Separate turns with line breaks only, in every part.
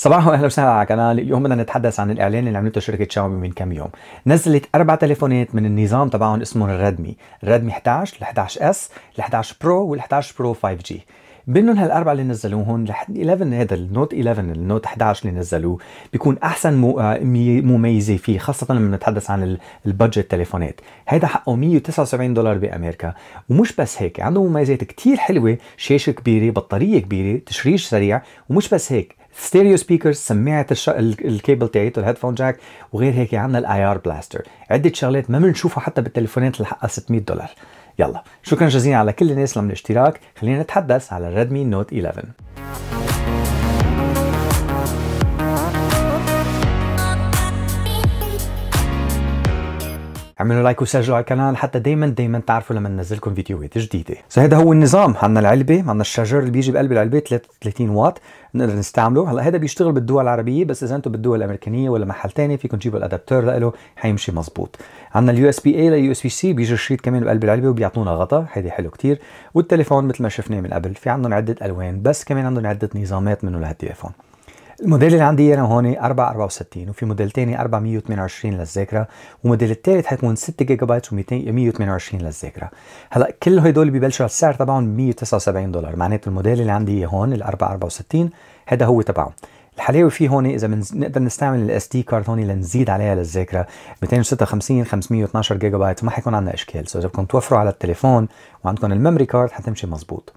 صباح واهلا وسهلا على القناه اليوم بدنا نتحدث عن الاعلان اللي عملته شركه شاومي من كم يوم نزلت اربع تليفونات من النظام تبعهم اسمه الريدمي الريدمي 11 ال 11 اس ال 11 برو وال 11 برو 5 جي بينهم هالاربعه اللي نزلوهم رح 11 هذا النوت 11 النوت 11 اللي نزلوه بيكون احسن آه، مميزه فيه خاصه لما نتحدث عن البادجت تليفونات هذا حقه 179 دولار بامريكا ومش بس هيك عنده مميزات كتير حلوه شاشه كبيره بطاريه كبيره تشريش سريع ومش بس هيك ستيريو سبيكرز سماعه الش... الكيبل تاعيته الهيدفون جاك وغير هيك عندنا الاي ار بلاستر عده شغلات ما بنشوفها حتى بالتليفونات اللي حقها 600 دولار يلا شكرا جزيلا على كل الناس اللي عملوا اشتراك خلينا نتحدث على ريدمي نوت 11 اعملوا لايك وسجلوا على القناه حتى دايما دايما تعرفوا لما ننزلكم فيديوهات جديده فهذا هو النظام عندنا العلبه عندنا الشجر اللي بيجي بقلب العلبه 33 واط نقدر نستعمله هلا هذا بيشتغل بالدول العربيه بس اذا انتم بالدول الامريكانيه ولا محل ثاني فيكم تجيبوا الادابتور له حيمشي مزبوط عندنا اليو اس بي اي لليو اس بي سي بيجي الشريط كمان بقلب العلبه وبيعطونا غطاء هيدي حلو كثير والتليفون مثل ما شفناه من قبل في عندهم عده الوان بس كمان عندهم عده نظامات منه لهالتليفون الموديل اللي عندي انا هون 464 وفي موديل ثاني 428 للذاكره والموديل الثالث حيكون 6 جيجا بايت و128 للذاكره هلا كل هدول ببلشوا السعر تبعهم 179 دولار معناته الموديل اللي عندي هون ال 464 هذا هو تبعه الحلاوه فيه هون اذا بنقدر نستعمل الاس دي كارد هون لنزيد عليها للذاكره 256 512 جيجا بايت ما حيكون عندنا اشكال سو اذا بدكم توفروا على التليفون وعندكم الميموري كارد حتمشي مزبوط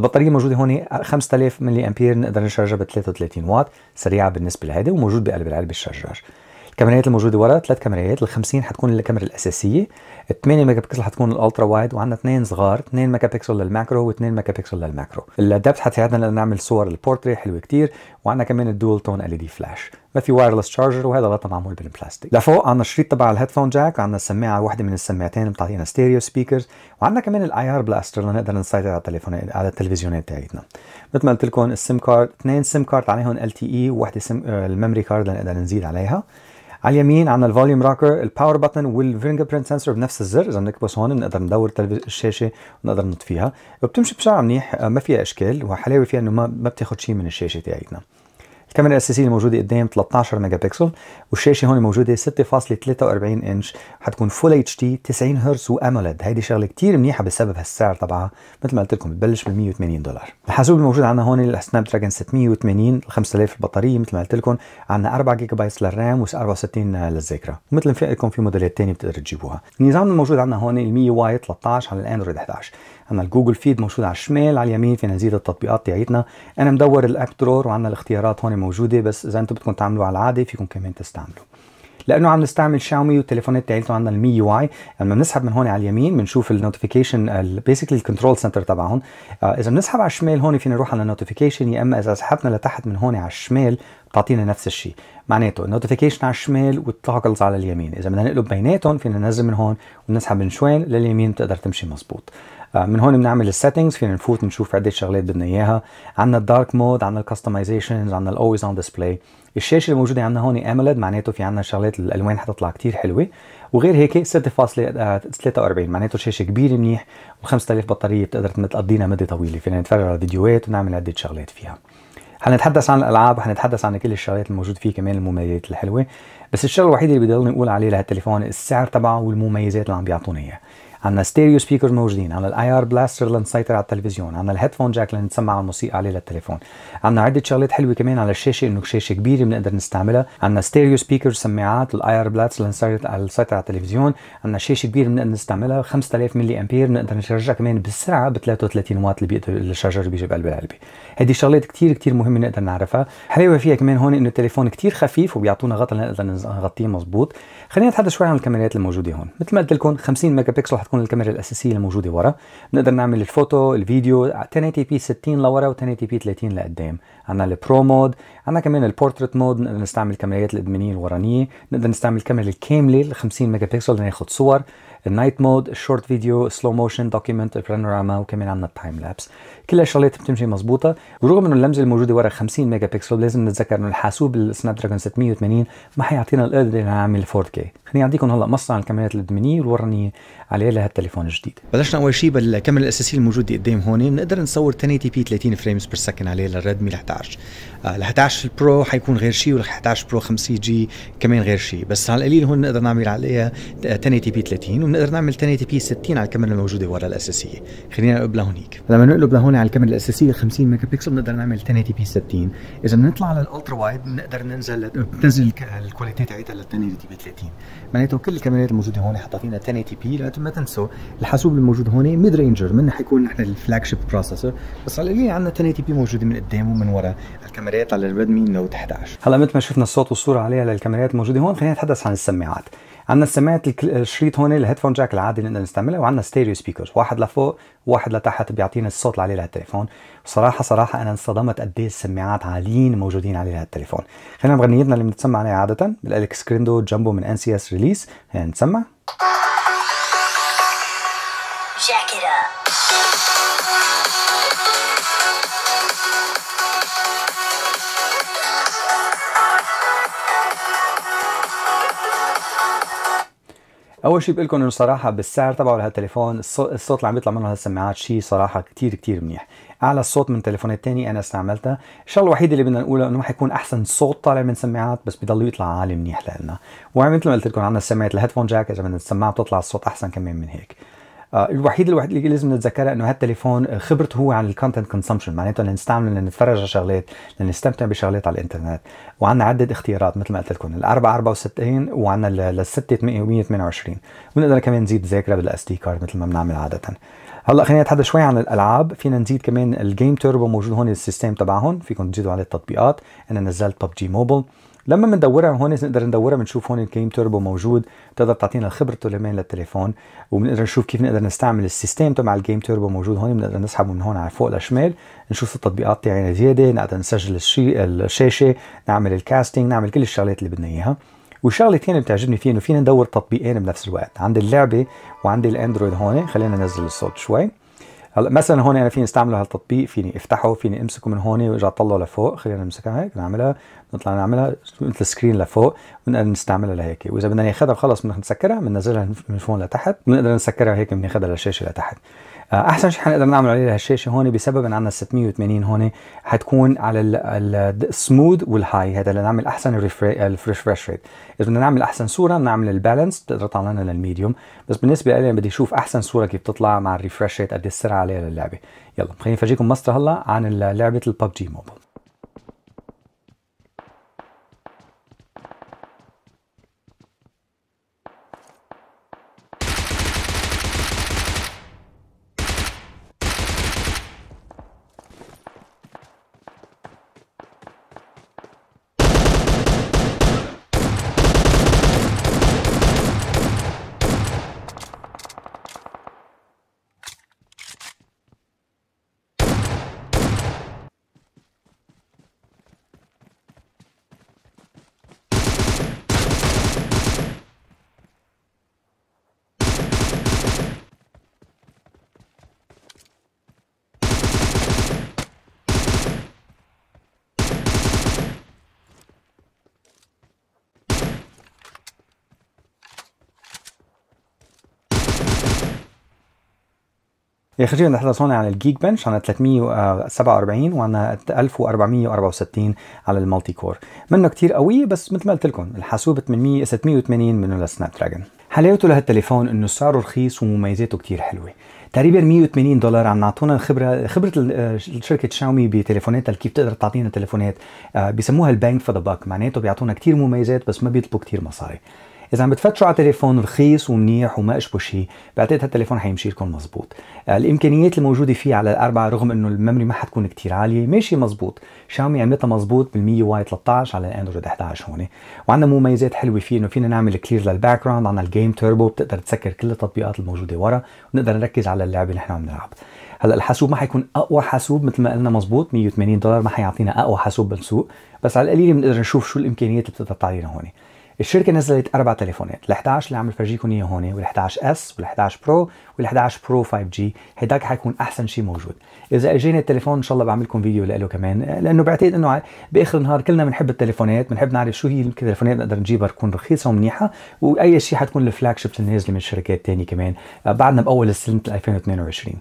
البطاريه موجوده هون 5000 ملي امبير نقدر نشارجها ب 33 واط سريعه بالنسبه لهيدا وموجود بقلب العلبه الشجار الكاميرات الموجوده ورا ثلاث كاميرات ال 50 حتكون الكاميرا الاساسيه 8 ميجا بكسل حتكون الالترا وايد وعندنا اثنين صغار 2 ميجا بكسل للماكرو و2 ميجا بكسل للماكرو الدبث حتساعدنا لنعمل صور البورتري حلوه كثير وعندنا كمان الدول تون ال دي فلاش ما في وايرلس تشارجر وهذا غلطنا معمول بالبلاستيك لفوق عندنا الشريط تبع الهيدفون جاك عندنا السماعه وحده من السماعتين بتعطينا ستيريو سبيكرز وعندنا كمان الاي ار بلاستر لنقدر نسيطر على التليفون على التلفزيونات تاعتنا مثل ما قلت لكم السيم كارد اثنين سيم كارد عليهم ال تي اي وواحده آه، الميموري كارد لنقدر نزيد عليها على اليمين عندنا الفوليوم راكر الباور بتن والفينجر برنت سنسور بنفس الزر اذا بنكبس هون بنقدر ندور الشاشه ونقدر نطفيها وبتمشي بسرعه منيح ما فيها اشكال وحلاوه فيها انه ما بتاخذ شيء من الشاشه تاعتنا الكاميرا الاساسيه الموجوده قدام 13 ميجا بكسل والشاشه هون موجوده 6.43 انش حتكون فول اتش دي 90 هرتز واموليد هيدي شغله كثير منيحه بسبب هالسعر تبعها مثل ما قلت لكم بتبلش ب 180 دولار الحاسوب الموجود عندنا هون السناب دراجون 680 5000 البطاريه مثل ما قلت لكم عندنا 4 جيجا بايت للرام و64 للذاكره ومثل ما في لكم في موديلات ثانيه بتقدروا تجيبوها النظام الموجود عندنا هون ال 100 واي 13 على الاندرويد 11 عندنا الجوجل فيد موجود على الشمال على اليمين فينا نزيد التطبيقات تاعتنا انا مدور الاب درور وعندنا الاختيارات هون موجوده بس اذا انتم بدكم تعملوا على العاده فيكم كمان تستعملوا لانه عم نستعمل شاومي والتليفونات تاعتهم عندنا المي يو اي لما بنسحب من هون على اليمين بنشوف النوتيفيكيشن بيسكلي الكنترول سنتر تبعهم آه، اذا بنسحب على الشمال هون فينا نروح على النوتيفيكيشن يا اما اذا سحبنا لتحت من هون على الشمال بتعطينا نفس الشيء معناته النوتيفيكيشن على الشمال والتوغلز على اليمين اذا بدنا نقلب بيناتهم فينا ننزل من هون ونسحب من شوين لليمين بتقدر تمشي مزبوط آه، من هون بنعمل السيتنجز فينا نفوت نشوف عده شغلات بدنا اياها عندنا الدارك مود عندنا الكستمايزيشنز عندنا الاولويز اون ديسبلاي الشاشه الموجوده عندنا هون امولد معناته في عندنا شغلات الالوان حتطلع كثير حلوه وغير هيك 6.43 معناته شاشه كبيره منيح و5000 بطاريه بتقدر تقضينا مده طويله فينا نتفرج على فيديوهات ونعمل عده شغلات فيها حنتحدث عن الالعاب حنتحدث عن كل الشغلات الموجود فيه كمان المميزات الحلوه بس الشغله الوحيده اللي بضلني اقول عليه لهالتليفون السعر تبعه والمميزات اللي عم بيعطونا اياها عندنا ستيريو سبيكرز موجودين عندنا الاي ار بلاستر لنسيطر على التلفزيون عندنا الهيدفون جاك لنسمع على الموسيقى عليه للتليفون عندنا عده شغلات حلوه كمان على الشاشه انه شاشه كبيره بنقدر نستعملها عندنا ستيريو سبيكرز سماعات الاي ار بلاستر لنسيطر على التلفزيون عندنا شاشه كبيره بنقدر نستعملها 5000 ملي امبير بنقدر نشارجها كمان بالسرعه ب 33 واط اللي بيقدر الشارجر بيجي بقلب العلبه هذه شغلات كثير كثير مهمه نقدر نعرفها حلاوه فيها كمان هون انه التليفون كثير خفيف وبيعطونا غطاء نقدر نغطيه مزبوط خلينا نتحدث شوي عن الكاميرات الموجوده هون مثل ما قلت لكم 50 ميجا بكسل تكون الكاميرا الاساسيه الموجوده ورا بنقدر نعمل الفوتو الفيديو 1080 بي 60 لورا و 1080 بي 30 لقدام عندنا البرو مود عندنا كمان البورتريت مود نقدر نستعمل الكاميرات الادمانيه الورانيه نقدر نستعمل الكاميرا الكامله ال 50 ميجا بكسل لناخذ صور النايت مود الشورت فيديو سلو موشن دوكيمنت البانوراما وكمان عندنا التايم لابس كل الشغلات بتمشي مزبوطه ورغم انه اللمزه الموجوده ورا 50 ميجا بكسل لازم نتذكر انه الحاسوب السناب دراجون 680 ما حيعطينا القدره نعمل 4K خليني اعطيكم هلا مصنع الكاميرات الدمنيه والورنيه عليه لهالتليفون الجديد بلشنا اول شيء بالكاميرا الاساسيه الموجوده قدام هون بنقدر نصور 1080 بي 30 فريمز بير سكند عليه للريدمي 11 ال 11 برو آه، حيكون غير شيء وال 11 برو 5 جي كمان غير شيء بس على القليل هون نقدر نعمل عليها 1080 بي 30 بنقدر نعمل 1080 بي 60 على الكاميرا الموجوده ورا الاساسيه خلينا نقلب لهونيك لما نقلب لهون على الكاميرا الاساسيه 50 ميجا بكسل بنقدر نعمل 1080 بي 60 اذا بنطلع الالترا وايد بنقدر ننزل بتنزل الكواليتي تاعتها لل 1080 بي 30 معناته كل الكاميرات الموجوده هون حاطين فينا 1080 بي لانه ما تنسوا الحاسوب الموجود هون ميد رينجر منه حيكون نحن الفلاج شيب بروسيسور بس على القليل عندنا 1080 بي موجوده من قدام ومن ورا الكاميرات على الريدمي نوت 11 هلا مثل ما شفنا الصوت والصوره عليها للكاميرات الموجوده هون خلينا نتحدث عن السماعات عندنا سماعه الشريط هون الهيدفون جاك العادي اللي نستعمله وعندنا ستيريو سبيكرز واحد لفوق واحد لتحت بيعطيني الصوت اللي عليه لهالتليفون صراحه صراحه انا انصدمت قد ايه السماعات عاليين موجودين عليه لهالتليفون خلينا بغنيتنا اللي بنتسمع عليها عاده بالالكس كريندو جامبو من ان سي اس ريليس نسمع اول شيء بقول لكم انه صراحه بالسعر تبعه لهالتليفون الصوت اللي عم يطلع منه هالسماعات شيء صراحه كثير كثير منيح اعلى الصوت من تليفونات تاني انا استعملتها الشغله الوحيده اللي بدنا نقولها انه ما حيكون احسن صوت طالع من سماعات بس بضل يطلع عالي منيح لنا وعم مثل ما قلت لكم عندنا سماعه الهيدفون جاك اذا بدنا السماعه بتطلع الصوت احسن كمان من هيك آه، الوحيد الوحيد اللي لازم نتذكرها انه هالتليفون آه، خبرته هو عن الكونتنت كونسومشن معناته لنستعمله لنتفرج على شغلات لنستمتع بشغلات على الانترنت وعندنا عده اختيارات مثل ما قلت لكم ال 64 وعندنا لل 128 بنقدر كمان نزيد ذاكره بالاس دي كارد مثل ما بنعمل عاده هلا خلينا نتحدث شوي عن الالعاب فينا نزيد كمان الجيم توربو موجود هون السيستم تبعهم فيكم تزيدوا عليه التطبيقات انا نزلت ببجي موبل لما بندورها هون نقدر ندورها بنشوف هون الكيم توربو موجود بتقدر تعطينا خبرته لمين للتليفون وبنقدر نشوف كيف نقدر نستعمل السيستم تبع الجيم توربو موجود هون بنقدر نسحبه من هون على فوق لشمال نشوف التطبيقات تاعنا زياده نقدر نسجل الشي الشاشه نعمل الكاستنج نعمل كل الشغلات اللي بدنا اياها والشغله الثانيه بتعجبني فيه انه فينا ندور تطبيقين بنفس الوقت عندي اللعبه وعندي الاندرويد هون خلينا ننزل الصوت شوي هلا مثلا هون انا يعني فيني استعمل هالتطبيق فيني افتحه فيني امسكه من هون وارجع اطلعه لفوق خلينا نمسكها هيك نعملها نطلع نعملها مثل سكرين لفوق بنقدر نستعملها لهيك واذا بدنا ناخذها خلص بنسكرها بننزلها من الفون لتحت بنقدر نسكرها هيك بناخذها للشاشه لتحت آه، احسن شيء حنقدر نعمل عليه هالشاشه هون بسبب ان عندنا 680 هون حتكون على السموث والهاي هذا لنعمل احسن الريفرش ريت اذا بدنا نعمل احسن صوره بنعمل البالانس بتقدر تطلع لنا للميديوم بس بالنسبه لي بدي اشوف احسن صوره كيف بتطلع مع الريفرش ريت قد إيه السرعه عليها للعبه يلا خليني افرجيكم مصر هلا عن لعبه الببجي موبايل يخرجي بدنا نحرص هون على الجيك بنش عنا 347 وعنا 1464 على المالتي كور منه كتير قوية بس مثل ما قلت لكم الحاسوب 800 680 منه للسناب دراجون حلاوته لهالتليفون انه سعره رخيص ومميزاته كتير حلوه تقريبا 180 دولار عم نعطونا خبرة خبره آه، شركه شاومي بتليفوناتها كيف تقدر تعطينا تليفونات آه، بسموها البانك فور ذا باك معناته بيعطونا كتير مميزات بس ما بيطلبوا كتير مصاري اذا عم بتفتشوا على تليفون رخيص ومنيح وما اشبه شيء بعتقد هالتليفون حيمشي لكم مزبوط آه، الامكانيات الموجوده فيه على الاربعه رغم انه الميموري ما حتكون كتير عاليه ماشي مزبوط شاومي عملتها مزبوط بال 100 واي 13 على الاندرويد 11 هون وعندنا مميزات حلوه فيه انه فينا نعمل كلير للباك جراوند عندنا الجيم توربو بتقدر تسكر كل التطبيقات الموجوده ورا ونقدر نركز على اللعبه اللي نحن عم نلعب هلا الحاسوب ما حيكون اقوى حاسوب مثل ما قلنا مزبوط 180 دولار ما حيعطينا اقوى حاسوب بالسوق بس على القليل بنقدر نشوف شو الامكانيات اللي بتقدر تعطينا هون الشركه نزلت اربع تليفونات ال 11 اللي عم بفرجيكم اياه هون وال 11 اس وال 11 برو وال 11 برو 5 جي هداك حيكون احسن شيء موجود اذا اجاني التليفون ان شاء الله بعمل لكم فيديو له كمان لانه بعتقد انه باخر النهار كلنا بنحب التليفونات بنحب نعرف شو هي التليفونات نقدر نجيبها تكون رخيصه ومنيحه واي شيء حتكون الفلاج شيبس النازله من شركات ثانيه كمان آه، بعدنا باول سنه 2022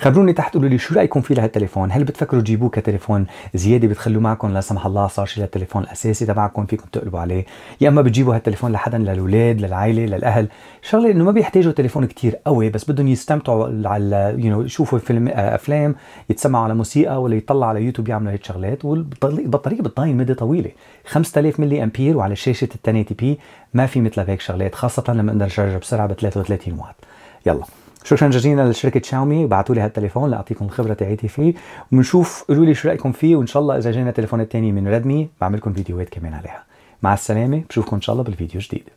خبروني تحت قولوا لي شو رايكم فيه لهالتليفون هل بتفكروا تجيبوه كتليفون زياده بتخلوه معكم لا سمح الله صار شيء للتليفون الاساسي تبعكم فيكم تقلبوا عليه يا اما بتجيبوا هالتليفون لحدا للاولاد للعائله للاهل شغله انه ما بيحتاجوا تليفون كتير قوي بس بدهم يستمتعوا على يو نو يشوفوا فيلم آه، افلام يتسمعوا على موسيقى ولا يطلعوا على يوتيوب يعملوا هيك شغلات والبطاريه بتضاين مده طويله 5000 ملي امبير وعلى شاشه ال 1080 بي ما في مثل هيك شغلات خاصه لما نقدر نشارجها بسرعه ب 33 واط يلا شكرا جزيلا لشركه شاومي بعثوا لي هالتليفون لاعطيكم الخبره تاعتي فيه وبنشوف قولوا لي شو رايكم فيه وان شاء الله اذا جينا تليفون الثاني من ريدمي بعمل لكم فيديوهات كمان عليها مع السلامه بشوفكم ان شاء الله بالفيديو جديد